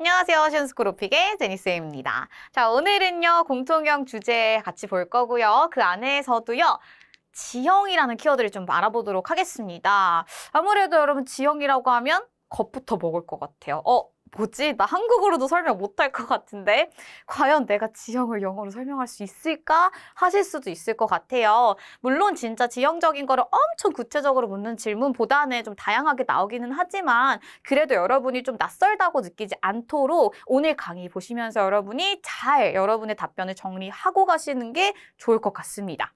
안녕하세요. 션스크로픽의 제니쌤입니다. 자, 오늘은요, 공통형 주제 같이 볼 거고요. 그 안에서도요, 지형이라는 키워드를 좀 알아보도록 하겠습니다. 아무래도 여러분, 지형이라고 하면 겁부터 먹을 것 같아요. 어, 뭐지? 나 한국어로도 설명 못할 것 같은데 과연 내가 지형을 영어로 설명할 수 있을까? 하실 수도 있을 것 같아요. 물론 진짜 지형적인 거를 엄청 구체적으로 묻는 질문보다는 좀 다양하게 나오기는 하지만 그래도 여러분이 좀 낯설다고 느끼지 않도록 오늘 강의 보시면서 여러분이 잘 여러분의 답변을 정리하고 가시는 게 좋을 것 같습니다.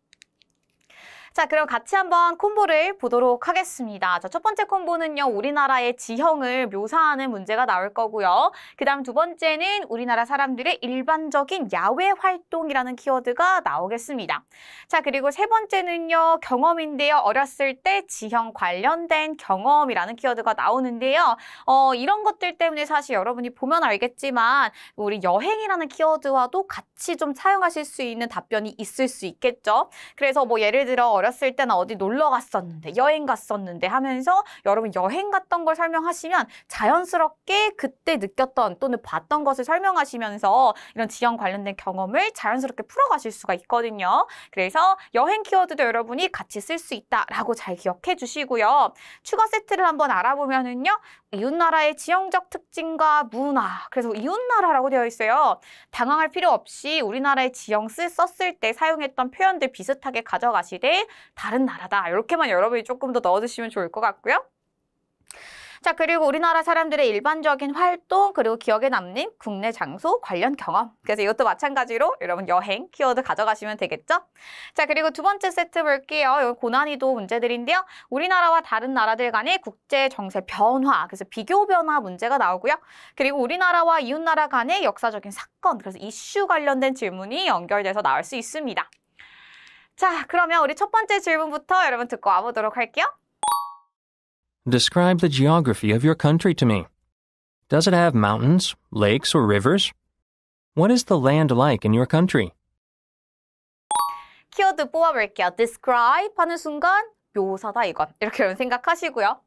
자, 그럼 같이 한번 콤보를 보도록 하겠습니다. 자, 첫 번째 콤보는요, 우리나라의 지형을 묘사하는 문제가 나올 거고요. 그 다음 두 번째는 우리나라 사람들의 일반적인 야외 활동이라는 키워드가 나오겠습니다. 자, 그리고 세 번째는요, 경험인데요. 어렸을 때 지형 관련된 경험이라는 키워드가 나오는데요. 어, 이런 것들 때문에 사실 여러분이 보면 알겠지만, 우리 여행이라는 키워드와도 같이 좀 사용하실 수 있는 답변이 있을 수 있겠죠. 그래서 뭐 예를 들어 어렸을 때나 어디 놀러 갔었는데 여행 갔었는데 하면서 여러분 여행 갔던 걸 설명하시면 자연스럽게 그때 느꼈던 또는 봤던 것을 설명하시면서 이런 지형 관련된 경험을 자연스럽게 풀어가실 수가 있거든요. 그래서 여행 키워드도 여러분이 같이 쓸 수 있다라고 잘 기억해 주시고요. 추가 세트를 한번 알아보면은요. 이웃나라의 지형적 특징과 문화, 그래서 이웃나라라고 되어 있어요. 당황할 필요 없이 우리나라의 지형 쓰, 썼을 때 사용했던 표현들 비슷하게 가져가시되 다른 나라다. 이렇게만 여러분이 조금 더 넣어주시면 좋을 것 같고요. 자, 그리고 우리나라 사람들의 일반적인 활동 그리고 기억에 남는 국내 장소 관련 경험. 그래서 이것도 마찬가지로 여러분 여행 키워드 가져가시면 되겠죠? 자, 그리고 두 번째 세트 볼게요. 이건 고난이도 문제들인데요. 우리나라와 다른 나라들 간의 국제 정세 변화, 그래서 비교 변화 문제가 나오고요. 그리고 우리나라와 이웃나라 간의 역사적인 사건, 그래서 이슈 관련된 질문이 연결돼서 나올 수 있습니다. 자, 그러면 우리 첫 번째 질문부터 여러분 듣고 와보도록 할게요. Describe the geography of your country to me. Does it have mountains, lakes, or rivers? What is the land like in your country? 키워드 뽑아볼게요. describe 하는 순간 묘사다 이건 이렇게 생각하시고요.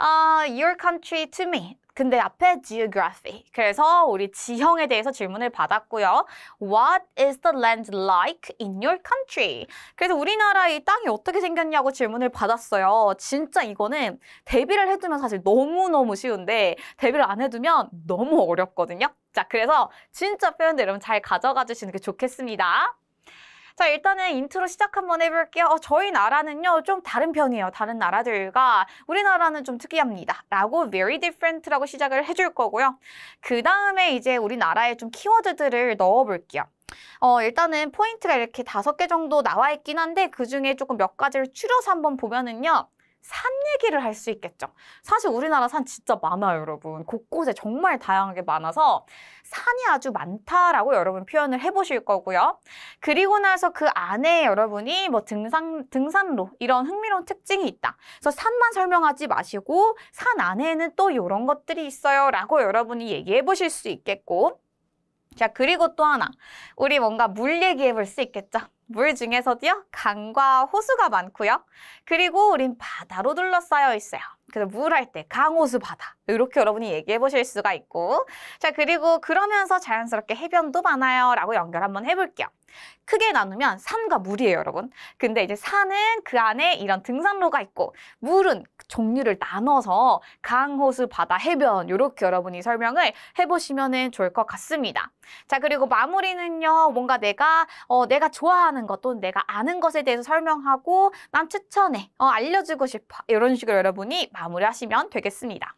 Uh, your country to me. 근데 앞에 geography. 그래서 우리 지형에 대해서 질문을 받았고요. What is the land like in your country? 그래서 우리나라 의 땅이 어떻게 생겼냐고 질문을 받았어요. 진짜 이거는 대비를 해두면 사실 너무너무 쉬운데 대비를 안 해두면 너무 어렵거든요. 자, 그래서 진짜 표현들 여러분 잘 가져가 주시는 게 좋겠습니다. 자, 일단은 인트로 시작 한번 해볼게요. 어, 저희 나라는요, 좀 다른 편이에요. 다른 나라들과 우리나라는 좀 특이합니다. 라고 very different라고 시작을 해줄 거고요. 그 다음에 이제 우리나라의 좀 키워드들을 넣어볼게요. 어, 일단은 포인트가 이렇게 다섯 개 정도 나와 있긴 한데 그 중에 조금 몇 가지를 추려서 한번 보면은요. 산 얘기를 할 수 있겠죠. 사실 우리나라 산 진짜 많아요, 여러분. 곳곳에 정말 다양하게 많아서 산이 아주 많다라고 여러분 표현을 해보실 거고요. 그리고 나서 그 안에 여러분이 뭐 등산, 등산로 이런 흥미로운 특징이 있다. 그래서 산만 설명하지 마시고 산 안에는 또 이런 것들이 있어요 라고 여러분이 얘기해 보실 수 있겠고 자, 그리고 또 하나. 우리 뭔가 물 얘기해 볼 수 있겠죠. 물 중에서도요, 강과 호수가 많고요. 그리고 우린 바다로 둘러싸여 있어요. 그래서 물할때 강호수 바다 이렇게 여러분이 얘기해 보실 수가 있고 자 그리고 그러면서 자연스럽게 해변도 많아요 라고 연결 한번 해볼게요 크게 나누면 산과 물이에요 여러분 근데 이제 산은 그 안에 이런 등산로가 있고 물은 종류를 나눠서 강, 호수, 바다, 해변 이렇게 여러분이 설명을 해보시면 은 좋을 것 같습니다 자 그리고 마무리는요 뭔가 내가 어, 내가 좋아하는 것 또는 내가 아는 것에 대해서 설명하고 난 추천해 어, 알려주고 싶어 이런 식으로 여러분이 마무리하시면 되겠습니다.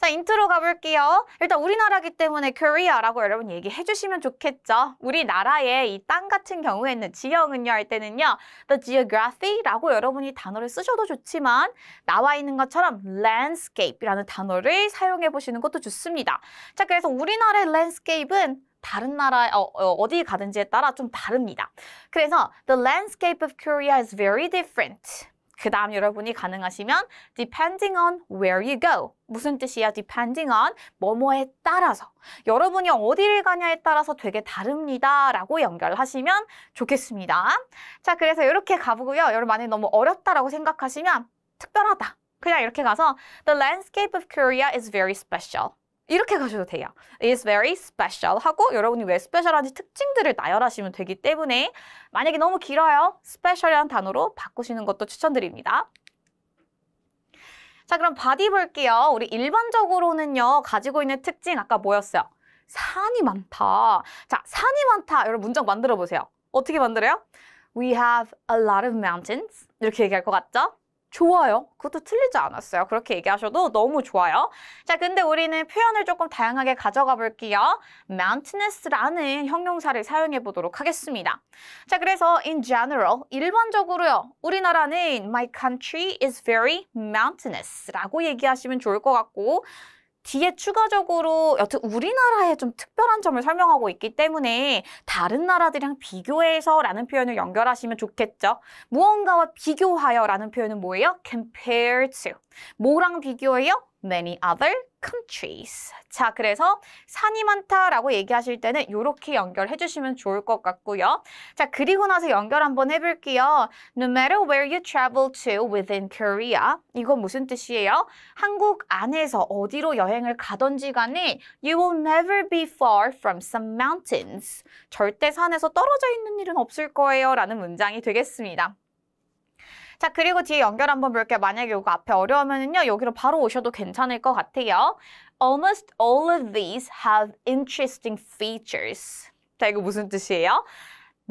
자, 인트로 가볼게요. 일단 우리나라기 때문에 Korea라고 여러분 얘기해 주시면 좋겠죠. 우리나라의 이 땅 같은 경우에는 지형은요 할 때는요. The geography라고 여러분이 단어를 쓰셔도 좋지만 나와 있는 것처럼 landscape이라는 단어를 사용해 보시는 것도 좋습니다. 자, 그래서 우리나라의 landscape은 다른 나라 어, 어, 디 가든지에 따라 좀 다릅니다. 그래서 the landscape of Korea is very different. 그 다음 여러분이 가능하시면 depending on where you go. 무슨 뜻이야? depending on 뭐뭐에 따라서. 여러분이 어디를 가냐에 따라서 되게 다릅니다. 라고 연결하시면 좋겠습니다. 자, 그래서 이렇게 가보고요. 여러분 만약에 너무 어렵다라고 생각하시면 특별하다. 그냥 이렇게 가서 The landscape of Korea is very special. 이렇게 가셔도 돼요. is very special 하고 여러분이 왜 스페셜한지 특징들을 나열하시면 되기 때문에 만약에 너무 길어요. 스페셜이란 단어로 바꾸시는 것도 추천드립니다. 자 그럼 바디 볼게요. 우리 일반적으로는요. 가지고 있는 특징 아까 뭐였어요? 산이 많다. 자, 산이 많다. 여러분 문장 만들어 보세요. 어떻게 만들어요? We have a lot of mountains. 이렇게 얘기할 것 같죠? 좋아요. 그것도 틀리지 않았어요. 그렇게 얘기하셔도 너무 좋아요. 자, 근데 우리는 표현을 조금 다양하게 가져가 볼게요. mountainous라는 형용사를 사용해 보도록 하겠습니다. 자, 그래서 in general, 일반적으로요. 우리나라는 my country is very mountainous라고 얘기하시면 좋을 것 같고 뒤에 추가적으로 여튼 우리나라의 좀 특별한 점을 설명하고 있기 때문에 다른 나라들이랑 비교해서라는 표현을 연결하시면 좋겠죠. 무언가와 비교하여라는 표현은 뭐예요? compare to. 뭐랑 비교해요? many other countries. 자, 그래서 산이 많다라고 얘기하실 때는 이렇게 연결해 주시면 좋을 것 같고요. 자, 그리고 나서 연결 한번 해볼게요. No matter where you travel to within Korea. 이건 무슨 뜻이에요? 한국 안에서 어디로 여행을 가던지 간에 you will never be far from some mountains. 절대 산에서 떨어져 있는 일은 없을 거예요. 라는 문장이 되겠습니다. 자, 그리고 뒤에 연결 한번 볼게요. 만약에 이거 앞에 어려우면은요, 여기로 바로 오셔도 괜찮을 것 같아요. Almost all of these have interesting features. 자, 이거 무슨 뜻이에요?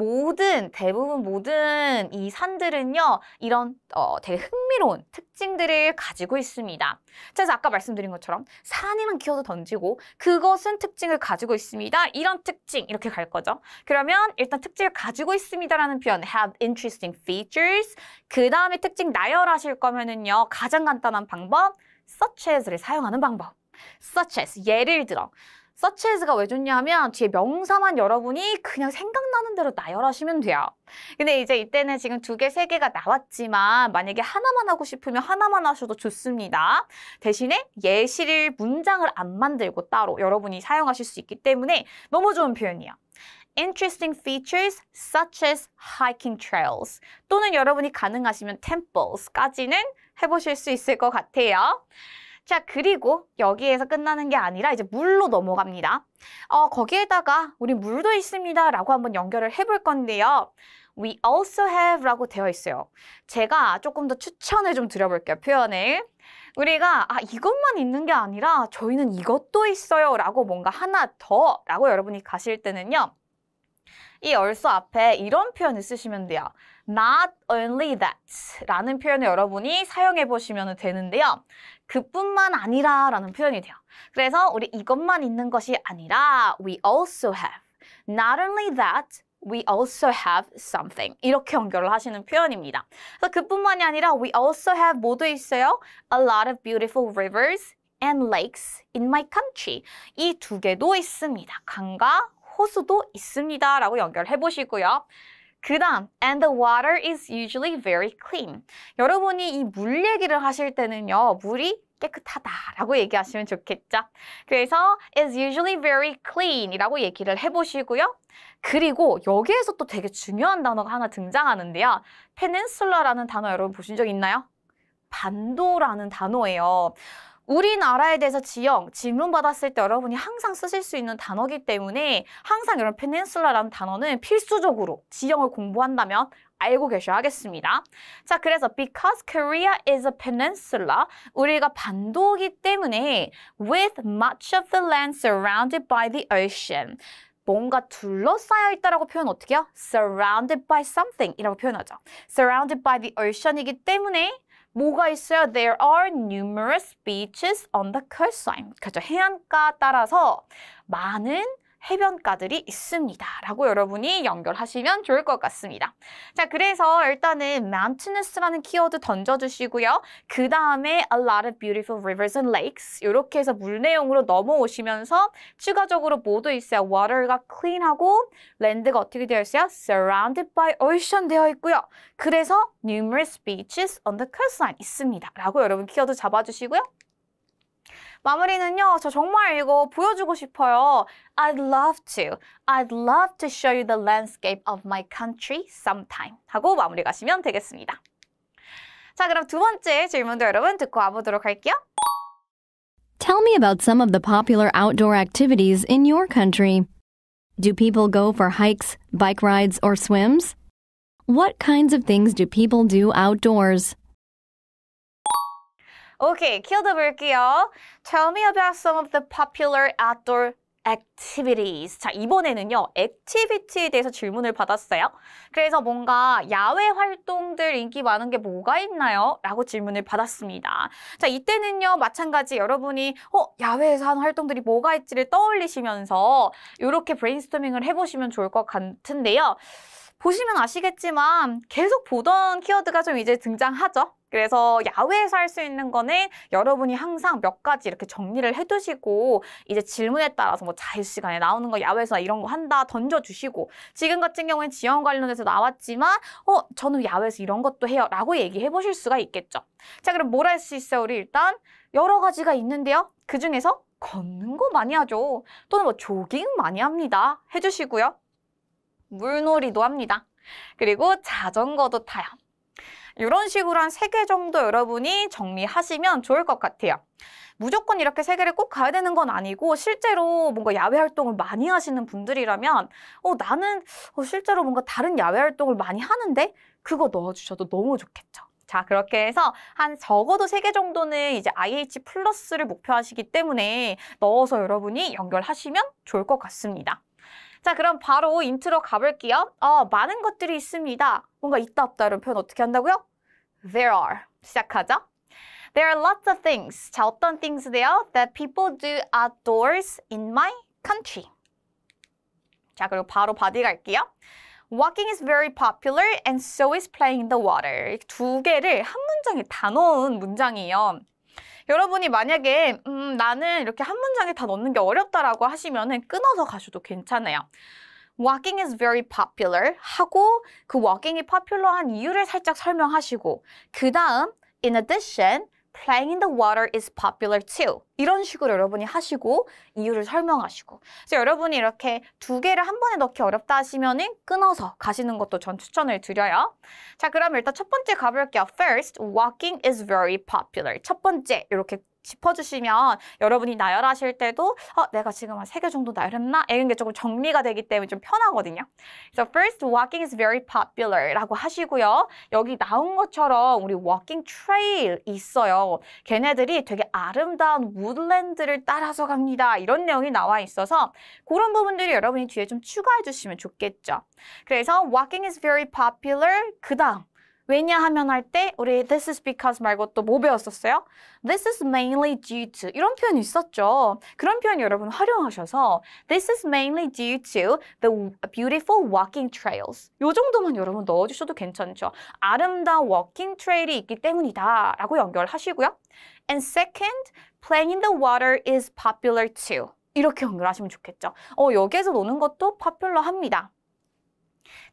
모든 대부분 모든 이 산들은요 이런 어, 되게 흥미로운 특징들을 가지고 있습니다. 그래서 아까 말씀드린 것처럼 산이랑 키워서 던지고 그것은 특징을 가지고 있습니다. 이런 특징 이렇게 갈 거죠. 그러면 일단 특징을 가지고 있습니다라는 표현 have interesting features 그 다음에 특징 나열하실 거면은요 가장 간단한 방법 such as를 사용하는 방법 such as 예를 들어 서치에즈가 왜 좋냐 하면 뒤에 명사만 여러분이 그냥 생각나는 대로 나열하시면 돼요. 근데 이제 이때는 지금 두 개, 세 개가 나왔지만 만약에 하나만 하고 싶으면 하나만 하셔도 좋습니다. 대신에 예시를 문장을 안 만들고 따로 여러분이 사용하실 수 있기 때문에 너무 좋은 표현이에요. interesting features such as hiking trails 또는 여러분이 가능하시면 temples까지는 해보실 수 있을 것 같아요. 자, 그리고 여기에서 끝나는 게 아니라 이제 물로 넘어갑니다. 어, 거기에다가 우리 물도 있습니다 라고 한번 연결을 해볼 건데요. We also have 라고 되어 있어요. 제가 조금 더 추천을 좀 드려볼게요, 표현을. 우리가 아 이것만 있는 게 아니라 저희는 이것도 있어요 라고 뭔가 하나 더 라고 여러분이 가실 때는요. 이 얼서 앞에 이런 표현을 쓰시면 돼요. Not only that 라는 표현을 여러분이 사용해 보시면 되는데요. 그뿐만 아니라 라는 표현이 돼요. 그래서 우리 이것만 있는 것이 아니라 we also have. Not only that, we also have something 이렇게 연결을 하시는 표현입니다. 그래서 그뿐만이 아니라 we also have 모두 있어요? a lot of beautiful rivers and lakes in my country 이 두 개도 있습니다. 강과 호수도 있습니다. 라고 연결해 보시고요. 그 다음, and the water is usually very clean. 여러분이 이 물 얘기를 하실 때는요, 물이 깨끗하다라고 얘기하시면 좋겠죠. 그래서 is usually very clean이라고 얘기를 해보시고요. 그리고 여기에서 또 되게 중요한 단어가 하나 등장하는데요. 페닌슐라라는 단어 여러분 보신 적 있나요? 반도라는 단어예요. 우리나라에 대해서 지형, 질문 받았을 때 여러분이 항상 쓰실 수 있는 단어기 때문에 항상 이런 페닌슬라라는 단어는 필수적으로 지형을 공부한다면 알고 계셔야 하겠습니다. 자, 그래서 because Korea is a peninsula, 우리가 반도기 때문에 with much of the land surrounded by the ocean, 뭔가 둘러싸여 있다라고 표현 어떻게 해요? surrounded by something 이라고 표현하죠. surrounded by the ocean이기 때문에 뭐가 있어요? There are numerous beaches on the coastline. 그렇죠. 해안가 따라서 많은 해변가들이 있습니다. 라고 여러분이 연결하시면 좋을 것 같습니다. 자, 그래서 일단은 mountainous라는 키워드 던져주시고요. 그 다음에 a lot of beautiful rivers and lakes 이렇게 해서 물 내용으로 넘어오시면서 추가적으로 모두 있어요? water가 clean하고 land가 어떻게 되어 있어요? surrounded by ocean 되어 있고요. 그래서 numerous beaches on the coastline 있습니다. 라고 여러분 키워드 잡아주시고요. 마무리는요. 저 정말 이거 보여주고 싶어요. I'd love to. I'd love to show you the landscape of my country sometime. 하고 마무리 가시면 되겠습니다. 자, 그럼 두 번째 질문도 여러분 듣고 와보도록 할게요. Tell me about some of the popular outdoor activities in your country. Do people go for hikes, bike rides, or swims? What kinds of things do people do outdoors? 오케이, 키워드 볼게요. Tell me about some of the popular outdoor activities. 자, 이번에는요. activity에 대해서 질문을 받았어요. 그래서 뭔가 야외 활동들 인기 많은 게 뭐가 있나요? 라고 질문을 받았습니다. 자, 이때는요. 마찬가지 여러분이 어, 야외에서 하는 활동들이 뭐가 있지를 떠올리시면서 이렇게 브레인스토밍을 해보시면 좋을 것 같은데요. 보시면 아시겠지만 계속 보던 키워드가 좀 이제 등장하죠. 그래서 야외에서 할 수 있는 거는 여러분이 항상 몇 가지 이렇게 정리를 해두시고 이제 질문에 따라서 뭐 자유시간에 나오는 거 야외에서 이런 거 한다 던져주시고 지금 같은 경우엔 지원 관련해서 나왔지만 어 저는 야외에서 이런 것도 해요 라고 얘기해 보실 수가 있겠죠 자 그럼 뭘 할 수 있어요 우리 일단 여러 가지가 있는데요 그 중에서 걷는 거 많이 하죠 또는 뭐 조깅 많이 합니다 해주시고요 물놀이도 합니다. 그리고 자전거도 타요. 이런 식으로 한 세 개 정도 여러분이 정리하시면 좋을 것 같아요. 무조건 이렇게 세개를꼭 가야 되는 건 아니고 실제로 뭔가 야외 활동을 많이 하시는 분들이라면 어 나는 어, 실제로 뭔가 다른 야외 활동을 많이 하는데 그거 넣어주셔도 너무 좋겠죠. 자 그렇게 해서 한 적어도 세 개 정도는 이제 IH 플러스를 목표하시기 때문에 넣어서 여러분이 연결하시면 좋을 것 같습니다. 자, 그럼 바로 인트로 가볼게요. 어, 많은 것들이 있습니다. 뭔가 있다 없다 이런 표현 어떻게 한다고요? There are. 시작하죠. There are lots of things. 자, 어떤 things인데요? That people do outdoors in my country. 자, 그리고 바로 바디 갈게요. Walking is very popular and so is playing in the water. 두 개를 한 문장에 다 넣은 문장이에요. 여러분이 만약에 음, 나는 이렇게 한 문장에 다 넣는 게 어렵다라고 하시면은 끊어서 가셔도 괜찮아요. Walking is very popular 하고 그 walking이 popular한 이유를 살짝 설명하시고 그 다음 in addition playing in the water is popular too. 이런 식으로 여러분이 하시고 이유를 설명하시고 그래서 여러분이 이렇게 두 개를 한 번에 넣기 어렵다 하시면은 끊어서 가시는 것도 전 추천을 드려요. 자, 그럼 일단 첫 번째 가볼게요. First, walking is very popular. 첫 번째 이렇게 짚어주시면 여러분이 나열하실 때도 어, 내가 지금 한 세 개 정도 나열했나? 이런 게 조금 정리가 되기 때문에 좀 편하거든요. 그래서 first walking is very popular 라고 하시고요. 여기 나온 것처럼 우리 walking trail 있어요. 걔네들이 되게 아름다운 woodland를 따라서 갑니다. 이런 내용이 나와 있어서 그런 부분들이 여러분이 뒤에 좀 추가해 주시면 좋겠죠. 그래서 walking is very popular 그 다음 왜냐하면 할 때 우리 this is because 말고 또 뭐 배웠었어요? This is mainly due to 이런 표현이 있었죠. 그런 표현 여러분 활용하셔서 this is mainly due to the beautiful walking trails 요 정도만 여러분 넣어주셔도 괜찮죠. 아름다운 walking trail이 있기 때문이다 라고 연결하시고요. And second, playing in the water is popular too. 이렇게 연결하시면 좋겠죠. 어, 여기에서 노는 것도 popular합니다.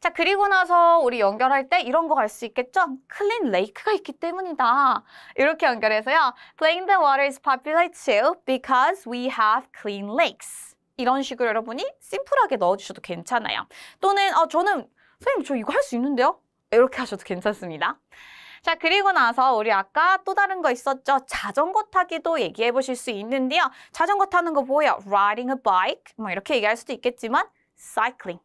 자, 그리고 나서 우리 연결할 때 이런 거 갈 수 있겠죠? 클린 레이크가 있기 때문이다. 이렇게 연결해서요. Playing the water is popular too because we have clean lakes. 이런 식으로 여러분이 심플하게 넣어주셔도 괜찮아요. 또는 어, 저는 선생님 저 이거 할 수 있는데요? 이렇게 하셔도 괜찮습니다. 자, 그리고 나서 우리 아까 또 다른 거 있었죠? 자전거 타기도 얘기해 보실 수 있는데요. 자전거 타는 거 뭐예요? riding a bike. 뭐 이렇게 얘기할 수도 있겠지만 cycling.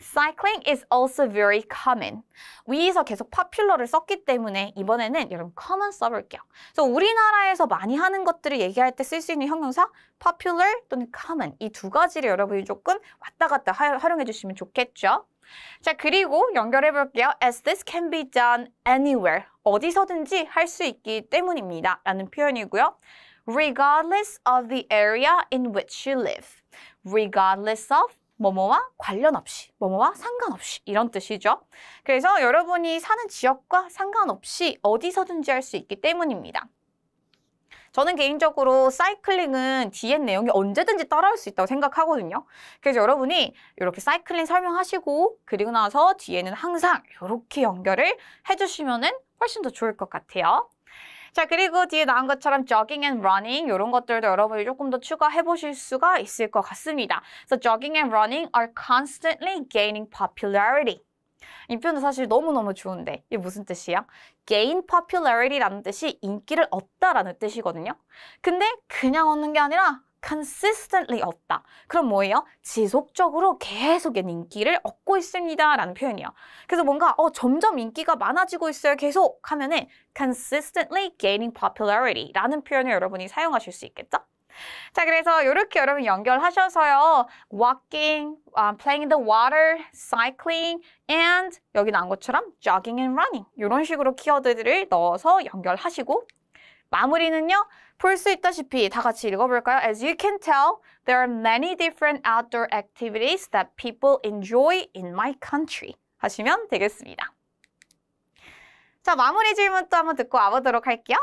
Cycling is also very common. 위에서 계속 popular를 썼기 때문에 이번에는 여러분 common 써볼게요. 그래 우리나라에서 많이 하는 것들을 얘기할 때 쓸 수 있는 형용사 popular 또는 common 이 두 가지를 여러분이 조금 왔다 갔다 활용해 주시면 좋겠죠. 자, 그리고 연결해 볼게요. As this can be done anywhere. 어디서든지 할 수 있기 때문입니다. 라는 표현이고요. Regardless of the area in which you live. Regardless of 뭐뭐와 관련 없이, 뭐뭐와 상관없이 이런 뜻이죠. 그래서 여러분이 사는 지역과 상관없이 어디서든지 할 수 있기 때문입니다. 저는 개인적으로 사이클링은 뒤에 내용이 언제든지 따라올 수 있다고 생각하거든요. 그래서 여러분이 이렇게 사이클링 설명하시고 그리고 나서 뒤에는 항상 이렇게 연결을 해주시면 훨씬 더 좋을 것 같아요. 자 그리고 뒤에 나온 것처럼 jogging and running 이런 것들도 여러분이 조금 더 추가해 보실 수가 있을 것 같습니다. 그래서 jogging and running are constantly gaining popularity. 이 표현도 사실 너무너무 좋은데 이게 무슨 뜻이야? gain popularity라는 뜻이 인기를 얻다라는 뜻이거든요. 근데 그냥 얻는 게 아니라 consistently 얻다. 그럼 뭐예요? 지속적으로 계속의 인기를 얻고 있습니다. 라는 표현이에요. 그래서 뭔가 어, 점점 인기가 많아지고 있어요. 계속 하면은 consistently gaining popularity 라는 표현을 여러분이 사용하실 수 있겠죠? 자, 그래서 이렇게 여러분 연결하셔서요. walking, um, playing in the water, cycling, and 여기 나온 것처럼 jogging and running 이런 식으로 키워드들을 넣어서 연결하시고 마무리는요. 볼 수 있다시피 다 같이 읽어볼까요? As you can tell, there are many different outdoor activities that people enjoy in my country. 하시면 되겠습니다. 자, 마무리 또 한번 듣고 와보도록 할게요.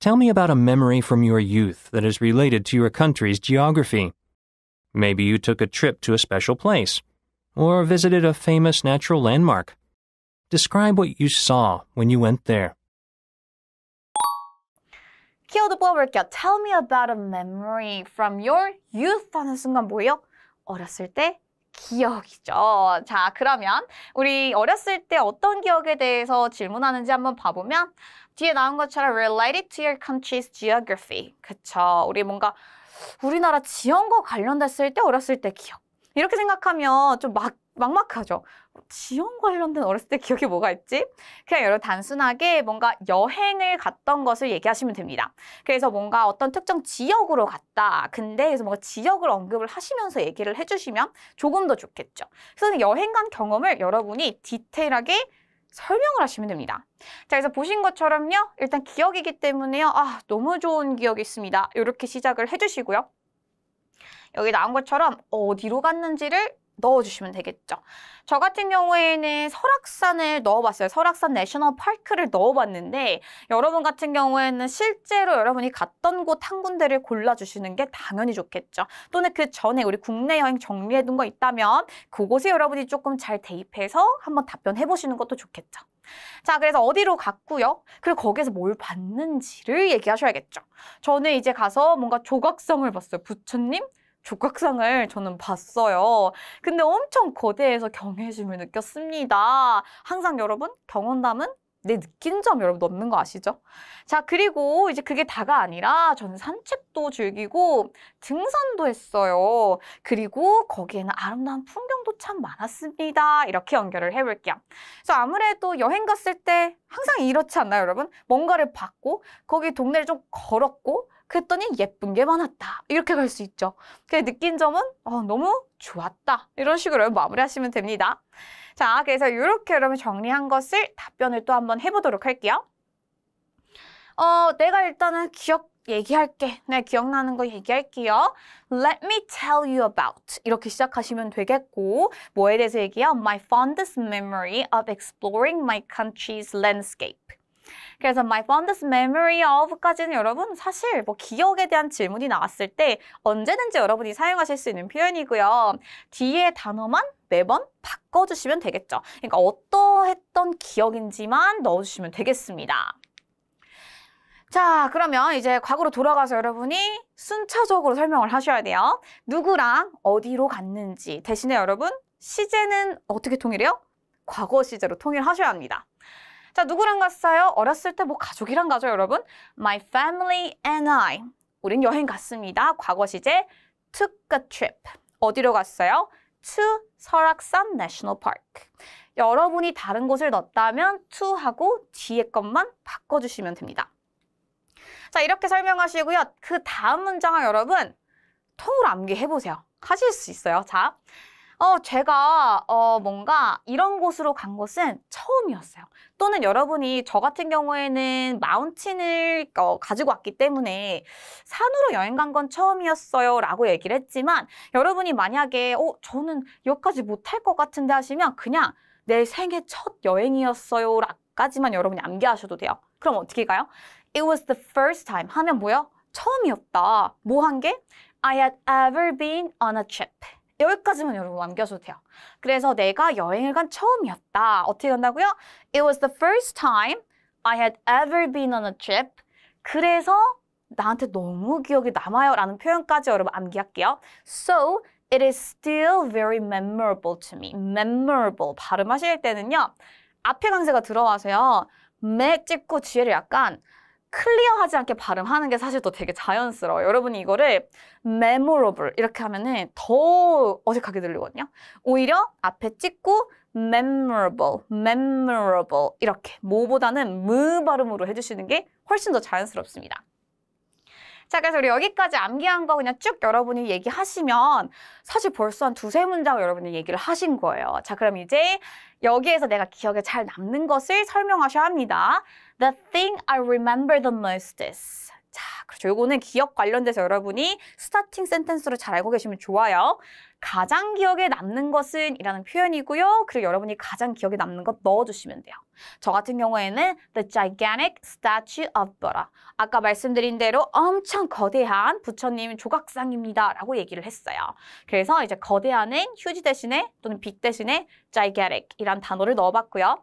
Tell me about a memory from your youth that is related to your country's geography. Maybe you took a trip to a special place or visited a famous natural landmark. Describe what you saw when you went there. 키워드 뽑아볼게요. Tell me about a memory from your youth 하는 순간 뭐예요? 어렸을 때 기억이죠. 자, 그러면 우리 어렸을 때 어떤 기억에 대해서 질문하는지 한번 봐보면 뒤에 나온 것처럼 related to your country's geography. 그쵸. 우리 뭔가 우리나라 지형과 관련됐을 때 어렸을 때 기억. 이렇게 생각하면 좀 막, 막막하죠. 지원 관련된 어렸을 때 기억에 뭐가 있지? 그냥 여러 단순하게 뭔가 여행을 갔던 것을 얘기하시면 됩니다. 그래서 뭔가 어떤 특정 지역으로 갔다. 근데 그래서 뭔가 지역을 언급을 하시면서 얘기를 해주시면 조금 더 좋겠죠. 그래서 여행 간 경험을 여러분이 디테일하게 설명을 하시면 됩니다. 자, 그래서 보신 것처럼요. 일단 기억이기 때문에요. 아, 너무 좋은 기억이 있습니다. 이렇게 시작을 해주시고요. 여기 나온 것처럼 어디로 갔는지를 넣어주시면 되겠죠. 저 같은 경우에는 설악산을 넣어봤어요. 설악산 내셔널 파크를 넣어봤는데 여러분 같은 경우에는 실제로 여러분이 갔던 곳 한 군데를 골라주시는 게 당연히 좋겠죠. 또는 그 전에 우리 국내 여행 정리해둔 거 있다면 그곳에 여러분이 조금 잘 대입해서 한번 답변해보시는 것도 좋겠죠. 자, 그래서 어디로 갔고요. 그리고 거기에서 뭘 봤는지를 얘기하셔야겠죠. 저는 이제 가서 뭔가 조각상을 봤어요. 부처님, 조각상을 저는 봤어요. 근데 엄청 거대해서 경외심을 느꼈습니다. 항상 여러분 경험담은 내 느낀 점 여러분 넣는 거 아시죠? 자, 그리고 이제 그게 다가 아니라 저는 산책도 즐기고 등산도 했어요. 그리고 거기에는 아름다운 풍경도 참 많았습니다. 이렇게 연결을 해볼게요. 그래서 아무래도 여행 갔을 때 항상 이렇지 않나요, 여러분? 뭔가를 봤고 거기 동네를 좀 걸었고 그랬더니 예쁜 게 많았다. 이렇게 갈 수 있죠. 그 느낀 점은 어, 너무 좋았다. 이런 식으로 마무리하시면 됩니다. 자, 그래서 이렇게 여러분 정리한 것을 답변을 또 한번 해보도록 할게요. 어, 내가 일단은 기억 얘기할게. 네, 기억나는 거 얘기할게요. Let me tell you about. 이렇게 시작하시면 되겠고, 뭐에 대해서 얘기해요? My fondest memory of exploring my country's landscape. 그래서 my fondest memory of까지는 여러분 사실 뭐 기억에 대한 질문이 나왔을 때 언제든지 여러분이 사용하실 수 있는 표현이고요. 뒤에 단어만 매번 바꿔주시면 되겠죠. 그러니까 어떠했던 기억인지만 넣어주시면 되겠습니다. 자, 그러면 이제 과거로 돌아가서 여러분이 순차적으로 설명을 하셔야 돼요. 누구랑 어디로 갔는지. 대신에 여러분, 시제는 어떻게 통일해요? 과거 시제로 통일하셔야 합니다. 자, 누구랑 갔어요? 어렸을 때 뭐 가족이랑 가죠, 여러분? My family and I. 우린 여행 갔습니다. 과거 시제 took a trip. 어디로 갔어요? to 설악산 National Park. 여러분이 다른 곳을 넣었다면 to하고 뒤에 것만 바꿔주시면 됩니다. 자, 이렇게 설명하시고요. 그 다음 문장을 여러분 통으로 암기해보세요. 하실 수 있어요. 자, 어, 제가 어, 뭔가 이런 곳으로 간곳은 처음이었어요. 또는 여러분이 저 같은 경우에는 마운틴을 어, 가지고 왔기 때문에 산으로 여행 간 건 처음이었어요 라고 얘기를 했지만 여러분이 만약에 어, 저는 여기까지 못할 것 같은데 하시면 그냥 내 생애 첫 여행이었어요 라까지만 여러분이 암기하셔도 돼요. 그럼 어떻게 가요? It was the first time 하면 뭐요? 처음이었다. 뭐 한 게? I had ever been on a trip. 여기까지만 여러분 남겨줘도 돼요. 그래서 내가 여행을 간 처음이었다. 어떻게 간다고요 It was the first time I had ever been on a trip. 그래서 나한테 너무 기억이 남아요 라는 표현까지 여러분 암기할게요. So it is still very memorable to me. memorable 발음하실 때는요. 앞에 강세가 들어와서요. 매 찍고 뒤에를 약간 클리어하지 않게 발음하는 게 사실 더 되게 자연스러워요. 여러분이 이거를 memorable 이렇게 하면은 더 어색하게 들리거든요. 오히려 앞에 찍고 memorable, memorable 이렇게 모보다는 무 발음으로 해주시는 게 훨씬 더 자연스럽습니다. 자, 그래서 우리 여기까지 암기한 거 그냥 쭉 여러분이 얘기하시면 사실 벌써 한 두세 문장 여러분이 얘기를 하신 거예요. 자, 그럼 이제 여기에서 내가 기억에 잘 남는 것을 설명하셔야 합니다. The thing I remember the most is 자, 그렇죠. 요거는 기억 관련돼서 여러분이 스타팅 센텐스로 잘 알고 계시면 좋아요. 가장 기억에 남는 것은 이라는 표현이고요. 그리고 여러분이 가장 기억에 남는 것 넣어주시면 돼요. 저 같은 경우에는 The gigantic statue of Buddha. 아까 말씀드린 대로 엄청 거대한 부처님 조각상입니다. 라고 얘기를 했어요. 그래서 이제 거대한은 휴지 대신에 또는 빅 대신에 gigantic 이란 단어를 넣어봤고요.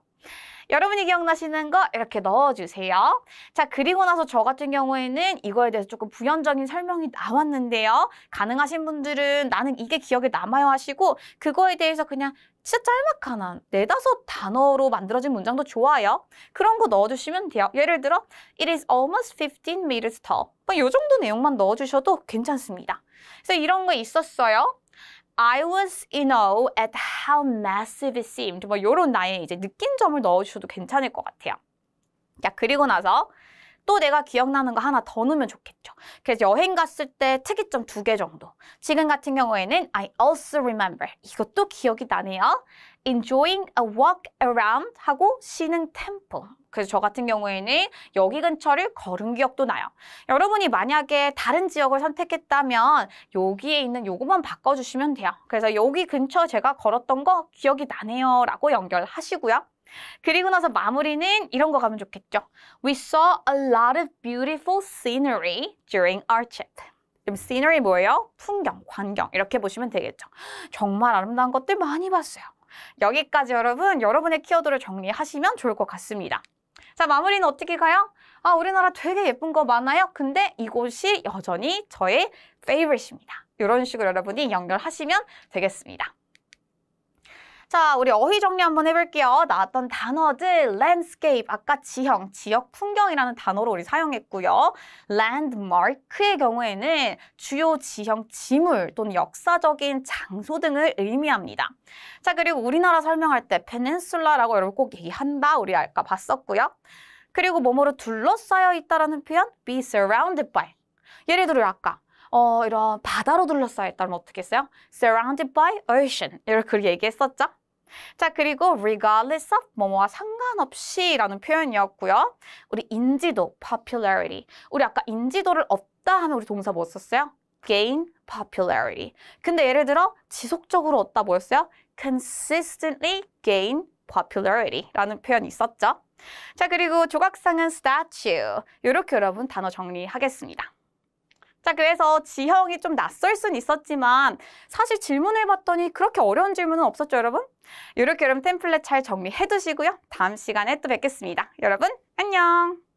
여러분이 기억나시는 거 이렇게 넣어주세요. 자, 그리고 나서 저 같은 경우에는 이거에 대해서 조금 부연적인 설명이 나왔는데요. 가능하신 분들은 나는 이게 기억에 남아요 하시고 그거에 대해서 그냥 진짜 짤막한 네다섯 단어로 만들어진 문장도 좋아요. 그런 거 넣어주시면 돼요. 예를 들어 It is almost 15 meters tall. 이 뭐 정도 내용만 넣어주셔도 괜찮습니다. 그래서 이런 거 있었어요. I was in awe at how massive it seemed. 뭐 이런 나의 이제 느낌 점을 넣어주셔도 괜찮을 것 같아요. 자, 그리고 나서 또 내가 기억나는 거 하나 더 넣으면 좋겠죠. 그래서 여행 갔을 때 특이점 두 개 정도. 지금 같은 경우에는 I also remember. 이것도 기억이 나네요. Enjoying a walk around 하고 쉬는 t e 그래서 저 같은 경우에는 여기 근처를 걸은 기억도 나요. 여러분이 만약에 다른 지역을 선택했다면 여기에 있는 요것만 바꿔주시면 돼요. 그래서 여기 근처 제가 걸었던 거 기억이 나네요 라고 연결하시고요. 그리고 나서 마무리는 이런 거 가면 좋겠죠. We saw a lot of beautiful scenery during our trip. 그럼 scenery 뭐예요? 풍경, 광경 이렇게 보시면 되겠죠. 정말 아름다운 것들 많이 봤어요. 여기까지 여러분, 여러분의 키워드를 정리하시면 좋을 것 같습니다. 자, 마무리는 어떻게 가요? 아, 우리나라 되게 예쁜 거 많아요. 근데 이곳이 여전히 저의 페이버릿입니다. 이런 식으로 여러분이 연결하시면 되겠습니다. 자, 우리 어휘 정리 한번 해볼게요. 나왔던 단어들 landscape, 아까 지형, 지역 풍경이라는 단어로 우리 사용했고요. landmark의 경우에는 주요 지형 지물 또는 역사적인 장소 등을 의미합니다. 자, 그리고 우리나라 설명할 때 페닌슐라라고 여러분 꼭 얘기한다. 우리 아까 봤었고요. 그리고 뭐뭐로 둘러싸여 있다라는 표현 be surrounded by 예를 들어 아까 어, 이런 바다로 둘러싸여 있다면 어떻게 써요? surrounded by ocean 이렇게 얘기했었죠? 자, 그리고 regardless of 뭐뭐와 상관없이 라는 표현이었고요. 우리 인지도, popularity. 우리 아까 인지도를 얻다 하면 우리 동사 뭐 썼어요? gain popularity. 근데 예를 들어 지속적으로 얻다 뭐였어요? consistently gain popularity 라는 표현이 있었죠. 자, 그리고 조각상은 statue. 이렇게 여러분 단어 정리하겠습니다. 자, 그래서 지형이 좀 낯설 순 있었지만 사실 질문해봤더니 그렇게 어려운 질문은 없었죠, 여러분? 이렇게 여러분 템플릿 잘 정리해두시고요. 다음 시간에 또 뵙겠습니다. 여러분, 안녕!